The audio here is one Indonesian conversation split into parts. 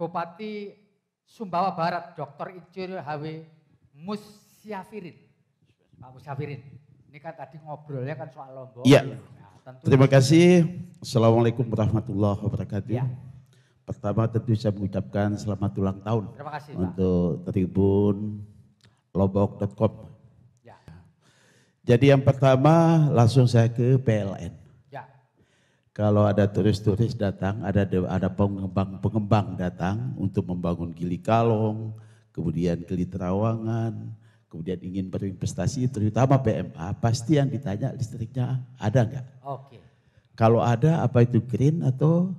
Bupati Sumbawa Barat, Dr. Insinyur HW Musyafirin. Pak Musyafirin. Ini kan tadi ngobrolnya kan soal lombok. Iya. Nah, Terima kasih. Assalamualaikum warahmatullahi wabarakatuh. Ya. Pertama tentu saya mengucapkan selamat ulang tahun Terima kasih, untuk Pak. Tribun Lombok.com. Ya. Jadi yang pertama langsung saya ke PLN. Kalau ada turis-turis datang, ada ada pengembang-pengembang datang untuk membangun Gili Kalong, kemudian Gili Terawangan, kemudian ingin berinvestasi terutama PMA, pasti yang ditanya listriknya ada nggak? Oke. Kalau ada apa itu green atau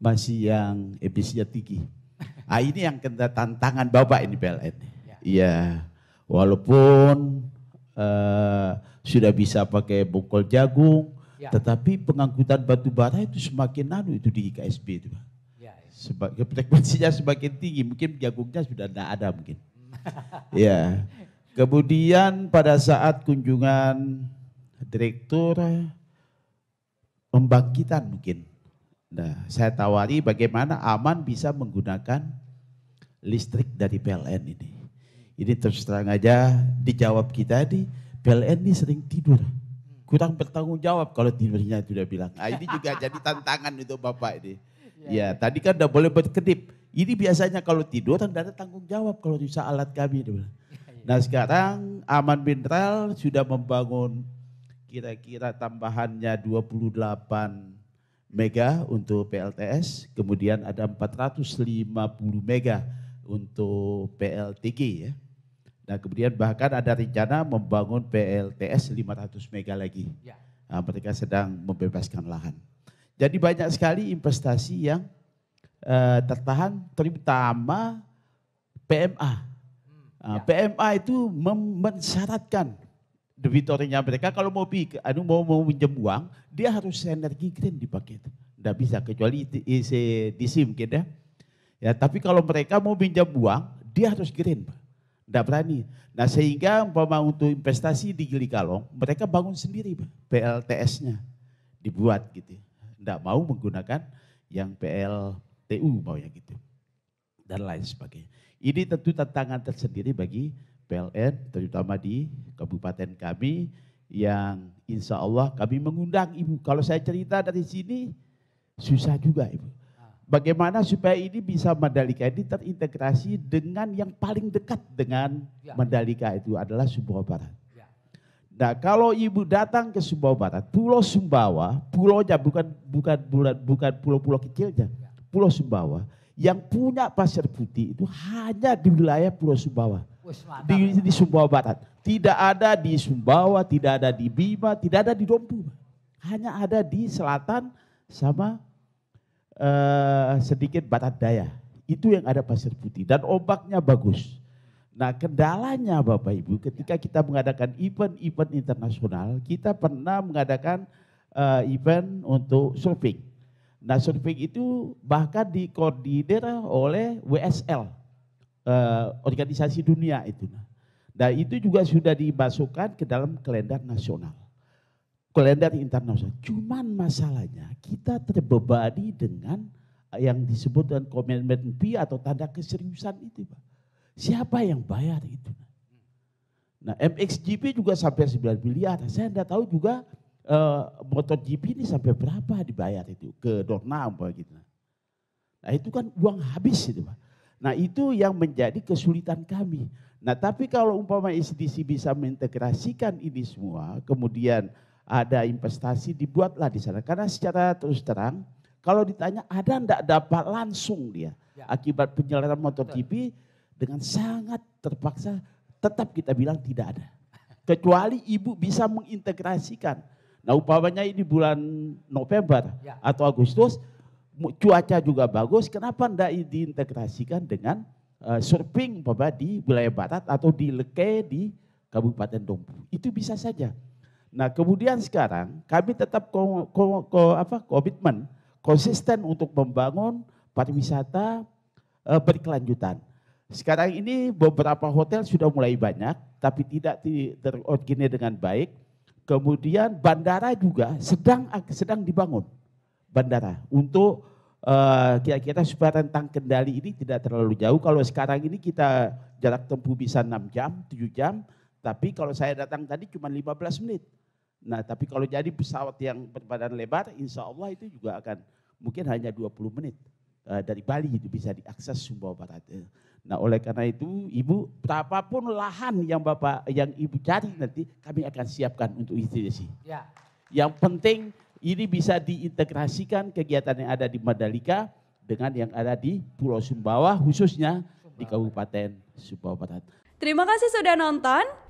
masih yang emisinya tinggi? ah ini yang kena tantangan Bapak ini PLN. Ya. Iya. Ya. Walaupun uh, sudah bisa pakai bungkul jagung, Ya. Tetapi pengangkutan batu bara itu semakin lalu itu di IKSB itu Pak. Ya, ya. Sebagai frekuensinya semakin tinggi, mungkin jagungnya sudah tidak ada mungkin. Hmm. ya. Kemudian pada saat kunjungan direktur pembangkitan eh, mungkin. Nah, saya tawari bagaimana aman bisa menggunakan listrik dari PLN ini. Ini terus terang aja dijawab kita di PLN ini sering tidur kurang bertanggung jawab kalau tidurnya tidak bilang. Nah, ini juga jadi tantangan untuk Bapak ini. Ya, ya tadi kan udah boleh berkedip. Ini biasanya kalau tidur kan ada tanggung jawab kalau bisa alat kami. Ya, ya. Nah sekarang Aman Mineral sudah membangun kira-kira tambahannya 28 mega untuk PLTS, kemudian ada 450 mega untuk PLTG ya. Nah kemudian bahkan ada rencana membangun PLTS 500 mega lagi. Ya. Nah, mereka sedang membebaskan lahan. Jadi banyak sekali investasi yang uh, tertahan terutama PMA. Nah, hmm, ya. PMA itu mensyaratkan debitornya mereka kalau mau anu mau mau minjem uang dia harus energi green dipakai. Tidak bisa kecuali isi di SIM ya. Ya, tapi kalau mereka mau pinjam uang, dia harus green, Pak. Tidak berani. Nah sehingga umpama untuk investasi di Gili Kalong, mereka bangun sendiri PLTS-nya. Dibuat gitu. Tidak mau menggunakan yang PLTU maunya gitu. Dan lain sebagainya. Ini tentu tantangan tersendiri bagi PLN, terutama di kabupaten kami yang insya Allah kami mengundang ibu. Kalau saya cerita dari sini susah juga ibu bagaimana supaya ini bisa Mandalika ini terintegrasi dengan yang paling dekat dengan ya. Mandalika itu adalah Sumbawa Barat. Ya. Nah kalau ibu datang ke Sumbawa Barat, Pulau Sumbawa, pulaunya bukan bukan bukan bukan pulau-pulau kecilnya, ya. Pulau Sumbawa yang punya pasir putih itu hanya di wilayah Pulau Sumbawa. Di, di Sumbawa Barat. Tidak ada di Sumbawa, tidak ada di Bima, tidak ada di Dompu. Hanya ada di selatan sama Eh, sedikit batat daya. Itu yang ada pasir putih dan ombaknya bagus. Nah kendalanya Bapak Ibu ketika kita mengadakan event-event internasional, kita pernah mengadakan uh, event untuk surfing. Nah surfing itu bahkan dikoordinir oleh WSL, uh, eh, organisasi dunia itu. Nah itu juga sudah dimasukkan ke dalam kalender nasional kalender internasional. Cuman masalahnya kita terbebani dengan eh, yang disebut dengan komitmen fee atau tanda keseriusan itu. Pak. Siapa yang bayar itu? Nah MXGP juga sampai 9 miliar. Saya tidak tahu juga uh, MotoGP ini sampai berapa dibayar itu ke Dorna gitu. Nah itu kan uang habis itu Pak. Nah itu yang menjadi kesulitan kami. Nah tapi kalau umpama SDC bisa mengintegrasikan ini semua kemudian ada investasi dibuatlah di sana. Karena secara terus terang kalau ditanya ada enggak dapat langsung dia ya. akibat penyelenggaraan MotoGP dengan sangat terpaksa tetap kita bilang tidak ada. Kecuali ibu bisa mengintegrasikan. Nah upamanya ini bulan November ya. atau Agustus cuaca juga bagus kenapa enggak diintegrasikan dengan uh, surfing umpama di wilayah barat atau di Leke di Kabupaten Dompu. Itu bisa saja. Nah kemudian sekarang kami tetap ko, ko, ko, apa, komitmen konsisten untuk membangun pariwisata e, berkelanjutan. Sekarang ini beberapa hotel sudah mulai banyak, tapi tidak terorganisir dengan baik. Kemudian bandara juga sedang sedang dibangun bandara untuk eh, kira-kira uh, supaya rentang kendali ini tidak terlalu jauh. Kalau sekarang ini kita jarak tempuh bisa 6 jam, 7 jam, tapi kalau saya datang tadi cuma 15 menit. Nah tapi kalau jadi pesawat yang berbadan lebar insya Allah itu juga akan mungkin hanya 20 menit. Eh, dari Bali itu bisa diakses Sumbawa Barat. Eh, nah oleh karena itu ibu berapapun lahan yang bapak yang ibu cari nanti kami akan siapkan untuk sih. Ya. Yang penting ini bisa diintegrasikan kegiatan yang ada di Mandalika dengan yang ada di Pulau Sumbawa khususnya Sumbawa. di Kabupaten Sumbawa Barat. Terima kasih sudah nonton.